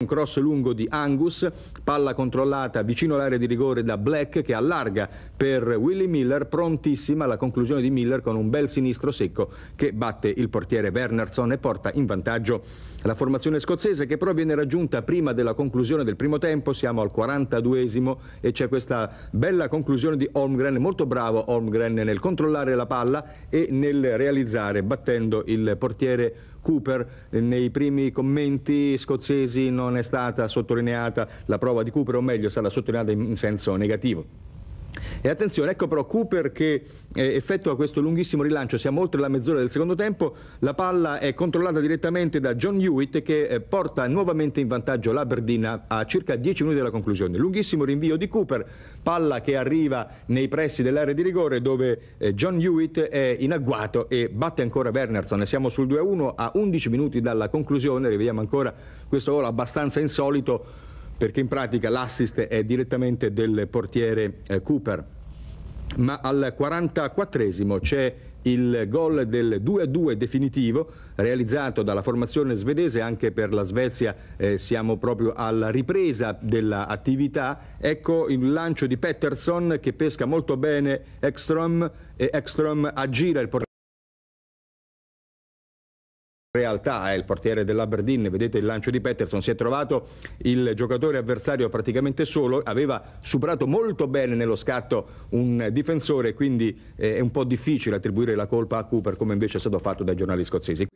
Un cross lungo di Angus, palla controllata vicino all'area di rigore da Black che allarga per Willie Miller, prontissima la conclusione di Miller con un bel sinistro secco che batte il portiere Bernardson e porta in vantaggio la formazione scozzese che però viene raggiunta prima della conclusione del primo tempo, siamo al 42esimo e c'è questa bella conclusione di Holmgren, molto bravo Holmgren nel controllare la palla e nel realizzare battendo il portiere Cooper, eh, nei primi commenti scozzesi non è stata sottolineata la prova di Cooper, o meglio, è stata sottolineata in senso negativo. E attenzione, ecco però Cooper che eh, effettua questo lunghissimo rilancio, siamo oltre la mezz'ora del secondo tempo, la palla è controllata direttamente da John Hewitt che eh, porta nuovamente in vantaggio l'Aberdeen a circa 10 minuti dalla conclusione. Lunghissimo rinvio di Cooper, palla che arriva nei pressi dell'area di rigore dove eh, John Hewitt è in agguato e batte ancora Wernerson. Siamo sul 2-1 a 11 minuti dalla conclusione, rivediamo ancora questo gol abbastanza insolito perché in pratica l'assist è direttamente del portiere eh, Cooper. Ma al 44esimo c'è il gol del 2-2 definitivo realizzato dalla formazione svedese anche per la Svezia eh, siamo proprio alla ripresa dell'attività ecco il lancio di Pettersson che pesca molto bene Ekström e Ekström aggira il portiere realtà è il portiere dell'Aberdeen, vedete il lancio di Peterson, si è trovato il giocatore avversario praticamente solo, aveva superato molto bene nello scatto un difensore, quindi eh, è un po' difficile attribuire la colpa a Cooper come invece è stato fatto dai giornali scozzesi.